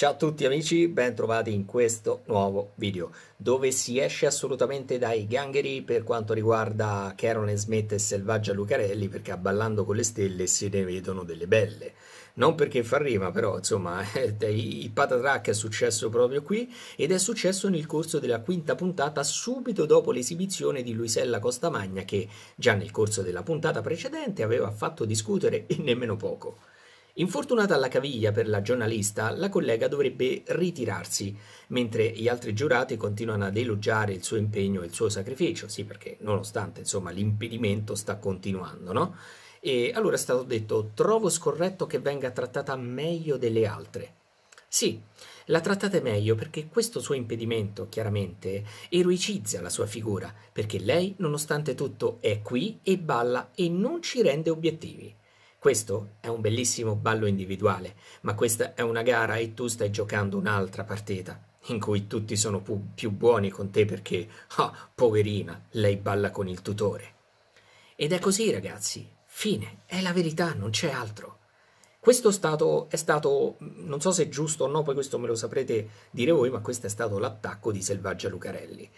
Ciao a tutti amici, ben trovati in questo nuovo video dove si esce assolutamente dai gangheri per quanto riguarda Caron Smith e Selvaggia Lucarelli perché a Ballando con le Stelle se ne vedono delle belle. Non perché fa rima però, insomma, eh, il patatrack è successo proprio qui ed è successo nel corso della quinta puntata subito dopo l'esibizione di Luisella Costamagna che già nel corso della puntata precedente aveva fatto discutere e nemmeno poco. Infortunata alla caviglia per la giornalista, la collega dovrebbe ritirarsi, mentre gli altri giurati continuano ad elogiare il suo impegno e il suo sacrificio, sì perché nonostante insomma, l'impedimento sta continuando, no? E allora è stato detto trovo scorretto che venga trattata meglio delle altre. Sì, la trattate meglio perché questo suo impedimento, chiaramente, eroicizza la sua figura, perché lei, nonostante tutto, è qui e balla e non ci rende obiettivi. Questo è un bellissimo ballo individuale, ma questa è una gara e tu stai giocando un'altra partita, in cui tutti sono pu- più buoni con te perché, ah, poverina, lei balla con il tutore. Ed è così, ragazzi. Fine, è la verità, non c'è altro. Questo stato è stato, non so se è giusto o no, poi questo me lo saprete dire voi, ma questo è stato l'attacco di Selvaggia Lucarelli.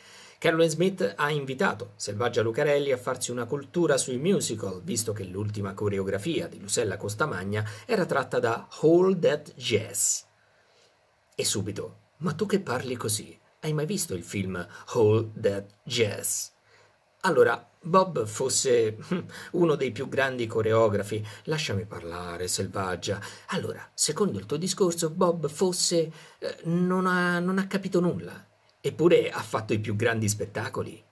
Carolyn Smith ha invitato Selvaggia Lucarelli a farsi una cultura sui musical, visto che l'ultima coreografia di Lucella Costamagna era tratta da All That Jazz. E subito, ma tu che parli così? Hai mai visto il film All That Jazz? Allora, Bob fosse uno dei più grandi coreografi. Lasciami parlare, selvaggia. Allora, secondo il tuo discorso, Bob fosse... Eh, non ha, non ha capito nulla eppure ha fatto i più grandi spettacoli.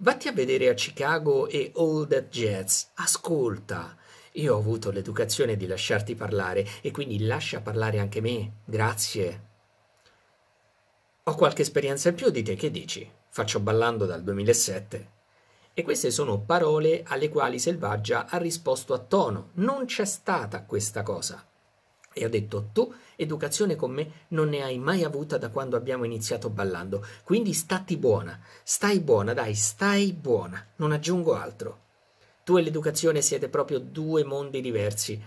Vatti a vedere a Chicago e All That Jazz, ascolta. Io ho avuto l'educazione di lasciarti parlare e quindi lascia parlare anche me, grazie. Ho qualche esperienza in più di te, che dici? Faccio ballando dal 2007. E queste sono parole alle quali Selvaggia ha risposto a tono. Non c'è stata questa cosa. E ho detto, tu educazione con me non ne hai mai avuta da quando abbiamo iniziato ballando, quindi stati buona, stai buona, dai, stai buona, non aggiungo altro. Tu e l'educazione siete proprio due mondi diversi.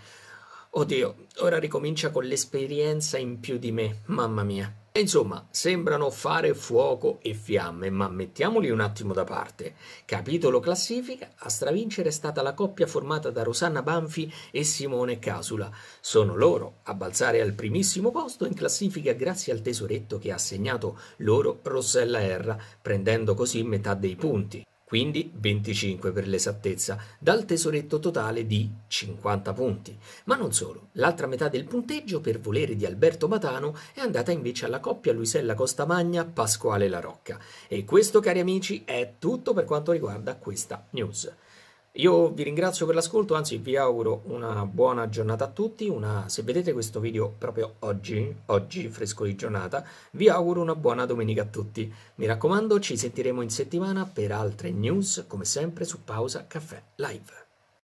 Oddio, ora ricomincia con l'esperienza in più di me, mamma mia. Insomma, sembrano fare fuoco e fiamme, ma mettiamoli un attimo da parte. Capitolo classifica, a stravincere è stata la coppia formata da Rosanna Banfi e Simone Casula. Sono loro a balzare al primissimo posto in classifica grazie al tesoretto che ha assegnato loro Rossella Erra, prendendo così metà dei punti quindi 25 per l'esattezza, dal tesoretto totale di 50 punti. Ma non solo, l'altra metà del punteggio, per volere di Alberto Matano, è andata invece alla coppia Luisella Costamagna Pasquale La Rocca. E questo, cari amici, è tutto per quanto riguarda questa news. Io vi ringrazio per l'ascolto, anzi vi auguro una buona giornata a tutti, una, se vedete questo video proprio oggi, oggi fresco di giornata, vi auguro una buona domenica a tutti. Mi raccomando, ci sentiremo in settimana per altre news, come sempre su Pausa Caffè Live.